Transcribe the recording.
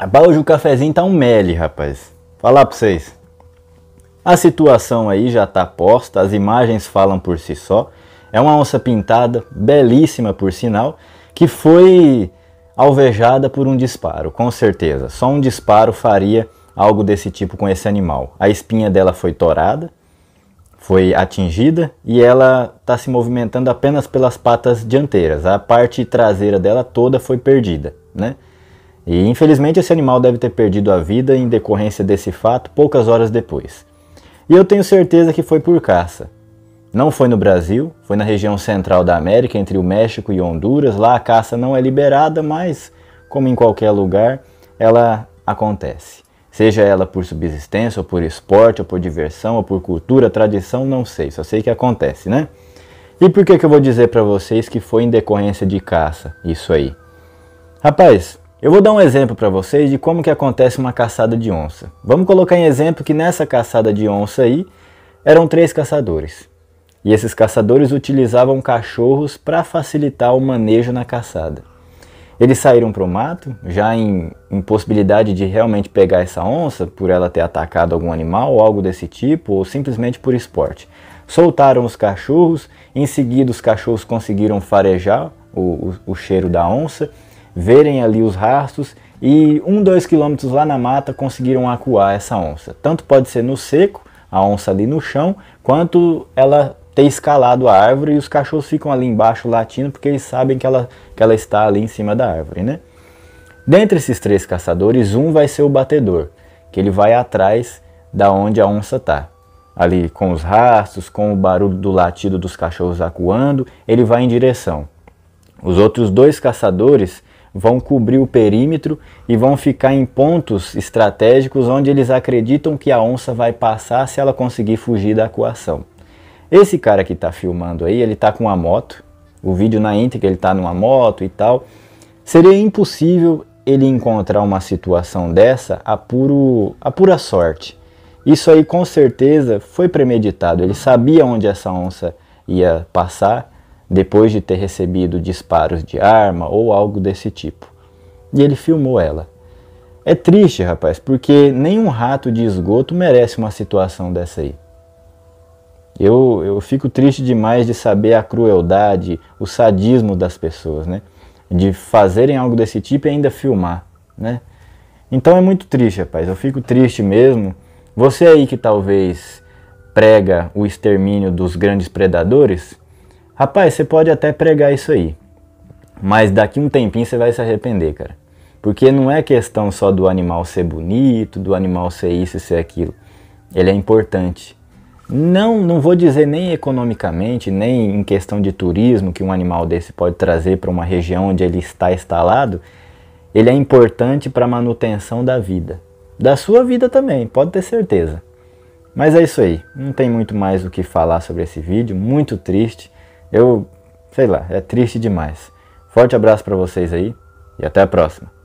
Rapaz, hoje o cafezinho tá um mele, rapaz. Falar pra vocês. A situação aí já tá posta, as imagens falam por si só. É uma onça pintada, belíssima por sinal, que foi alvejada por um disparo, com certeza. Só um disparo faria algo desse tipo com esse animal. A espinha dela foi torada, foi atingida e ela está se movimentando apenas pelas patas dianteiras. A parte traseira dela toda foi perdida, né? E infelizmente esse animal deve ter perdido a vida em decorrência desse fato poucas horas depois. E eu tenho certeza que foi por caça. Não foi no Brasil, foi na região central da América, entre o México e Honduras. Lá a caça não é liberada, mas, como em qualquer lugar, ela acontece. Seja ela por subsistência, ou por esporte, ou por diversão, ou por cultura, tradição, não sei, só sei que acontece, né? E por que, que eu vou dizer para vocês que foi em decorrência de caça, isso aí? Rapaz, eu vou dar um exemplo para vocês de como que acontece uma caçada de onça. Vamos colocar em exemplo que nessa caçada de onça aí, eram três caçadores. E esses caçadores utilizavam cachorros para facilitar o manejo na caçada. Eles saíram para o mato, já em, em possibilidade de realmente pegar essa onça, por ela ter atacado algum animal ou algo desse tipo, ou simplesmente por esporte. Soltaram os cachorros, em seguida os cachorros conseguiram farejar o, o, o cheiro da onça verem ali os rastros e um, dois quilômetros lá na mata conseguiram acuar essa onça. Tanto pode ser no seco, a onça ali no chão, quanto ela ter escalado a árvore e os cachorros ficam ali embaixo latindo porque eles sabem que ela, que ela está ali em cima da árvore, né? Dentre esses três caçadores, um vai ser o batedor, que ele vai atrás da onde a onça está. Ali com os rastros, com o barulho do latido dos cachorros acuando, ele vai em direção. Os outros dois caçadores vão cobrir o perímetro e vão ficar em pontos estratégicos onde eles acreditam que a onça vai passar se ela conseguir fugir da coação. Esse cara que está filmando aí, ele está com uma moto, o vídeo na íntegra ele está numa moto e tal. Seria impossível ele encontrar uma situação dessa a, puro, a pura sorte. Isso aí com certeza foi premeditado, ele sabia onde essa onça ia passar, depois de ter recebido disparos de arma ou algo desse tipo. E ele filmou ela. É triste, rapaz, porque nenhum rato de esgoto merece uma situação dessa aí. Eu, eu fico triste demais de saber a crueldade, o sadismo das pessoas, né? De fazerem algo desse tipo e ainda filmar, né? Então é muito triste, rapaz. Eu fico triste mesmo. Você aí que talvez prega o extermínio dos grandes predadores, Rapaz, você pode até pregar isso aí, mas daqui um tempinho você vai se arrepender, cara. Porque não é questão só do animal ser bonito, do animal ser isso e ser aquilo. Ele é importante. Não, não vou dizer nem economicamente, nem em questão de turismo que um animal desse pode trazer para uma região onde ele está instalado. Ele é importante para a manutenção da vida. Da sua vida também, pode ter certeza. Mas é isso aí. Não tem muito mais o que falar sobre esse vídeo, muito triste. Eu sei lá, é triste demais. Forte abraço para vocês aí e até a próxima.